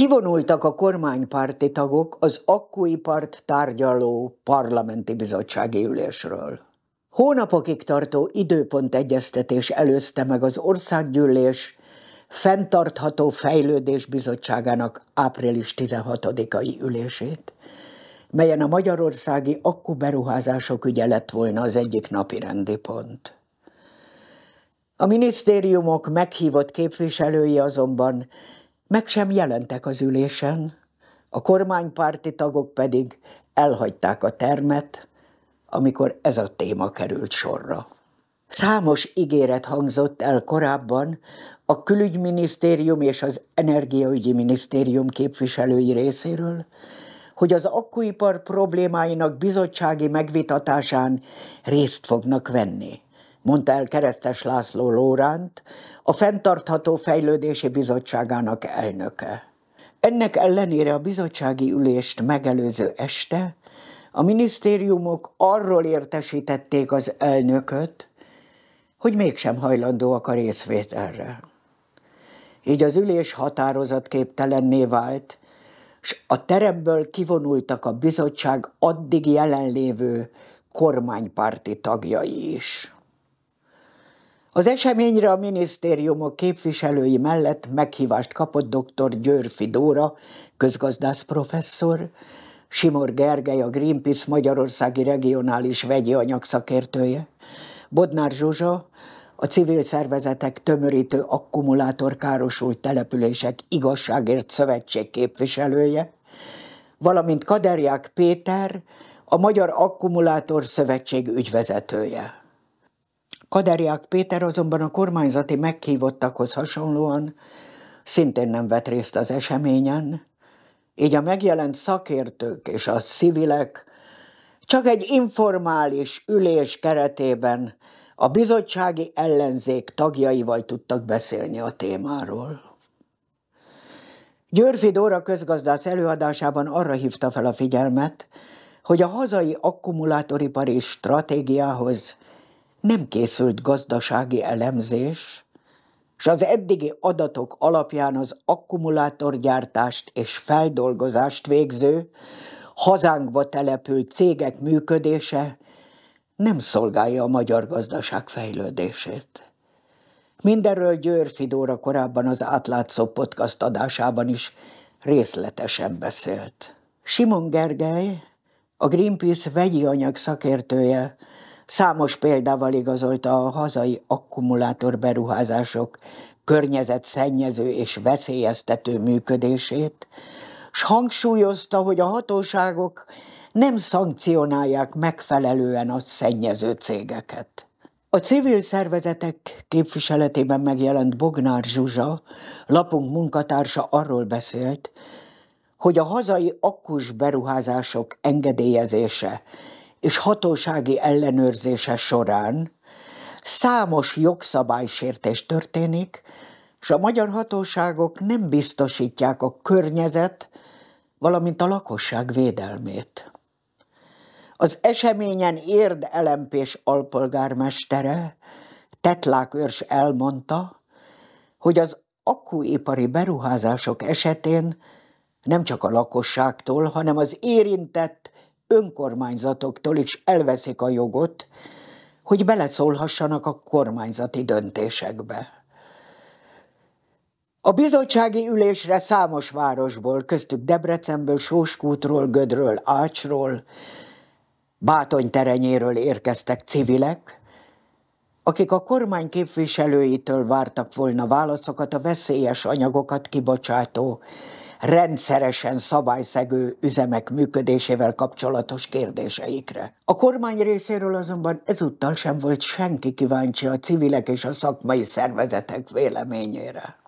Kivonultak a kormánypárti tagok az akkói part tárgyaló parlamenti bizottsági ülésről. Hónapokig tartó időpont egyeztetés előzte meg az országgyűlés fenntartható fejlődés bizottságának április 16-ai ülését, melyen a magyarországi akku beruházások ügye lett volna az egyik napi rendi pont. A minisztériumok meghívott képviselői azonban meg sem jelentek az ülésen, a kormánypárti tagok pedig elhagyták a termet, amikor ez a téma került sorra. Számos ígéret hangzott el korábban a külügyminisztérium és az energiaügyi minisztérium képviselői részéről, hogy az akkuipar problémáinak bizottsági megvitatásán részt fognak venni mondta el Keresztes László Lóránt, a Fentartható Fejlődési Bizottságának elnöke. Ennek ellenére a bizottsági ülést megelőző este a minisztériumok arról értesítették az elnököt, hogy mégsem hajlandóak a részvételre. Így az ülés határozatképtelenné vált, s a teremből kivonultak a bizottság addig jelenlévő kormánypárti tagjai is. Az eseményre a minisztériumok képviselői mellett meghívást kapott dr. Györfi Dóra, közgazdász professzor, Simor Gergely, a Greenpeace Magyarországi Regionális Vegyi anyag szakértője, Bodnár Zsuzsa, a civil szervezetek tömörítő akkumulátor károsult települések igazságért szövetség képviselője, valamint Kaderják Péter, a Magyar Akkumulátor Szövetség ügyvezetője. Kaderiák Péter azonban a kormányzati meghívottakhoz hasonlóan szintén nem vett részt az eseményen, így a megjelent szakértők és a civilek csak egy informális ülés keretében a bizottsági ellenzék tagjaival tudtak beszélni a témáról. Györfi Dóra közgazdász előadásában arra hívta fel a figyelmet, hogy a hazai akkumulátoripari stratégiához nem készült gazdasági elemzés, és az eddigi adatok alapján az akkumulátorgyártást és feldolgozást végző, hazánkba települt cégek működése nem szolgálja a magyar gazdaság fejlődését. Mindenről Győr Fidóra korábban az átlátszó podcast adásában is részletesen beszélt. Simon Gergely, a Greenpeace vegyi anyag szakértője, Számos példával igazolta a hazai akkumulátorberuházások környezetszennyező és veszélyeztető működését, s hangsúlyozta, hogy a hatóságok nem szankcionálják megfelelően a szennyező cégeket. A civil szervezetek képviseletében megjelent Bognár Zsuzsa, lapunk munkatársa arról beszélt, hogy a hazai akkus beruházások engedélyezése és hatósági ellenőrzése során számos jogszabálysértés történik, és a magyar hatóságok nem biztosítják a környezet, valamint a lakosság védelmét. Az eseményen érd elempés alpolgármestere, Tetlák őrs elmondta, hogy az akkúipari beruházások esetén nem csak a lakosságtól, hanem az érintett önkormányzatoktól is elveszik a jogot, hogy beleszólhassanak a kormányzati döntésekbe. A bizottsági ülésre számos városból, köztük Debrecenből, Sóskútról, Gödről, Ácsról, Bátony terenyéről érkeztek civilek, akik a kormány képviselőitől vártak volna válaszokat a veszélyes anyagokat kibocsátó rendszeresen szabályszegő üzemek működésével kapcsolatos kérdéseikre. A kormány részéről azonban ezúttal sem volt senki kíváncsi a civilek és a szakmai szervezetek véleményére.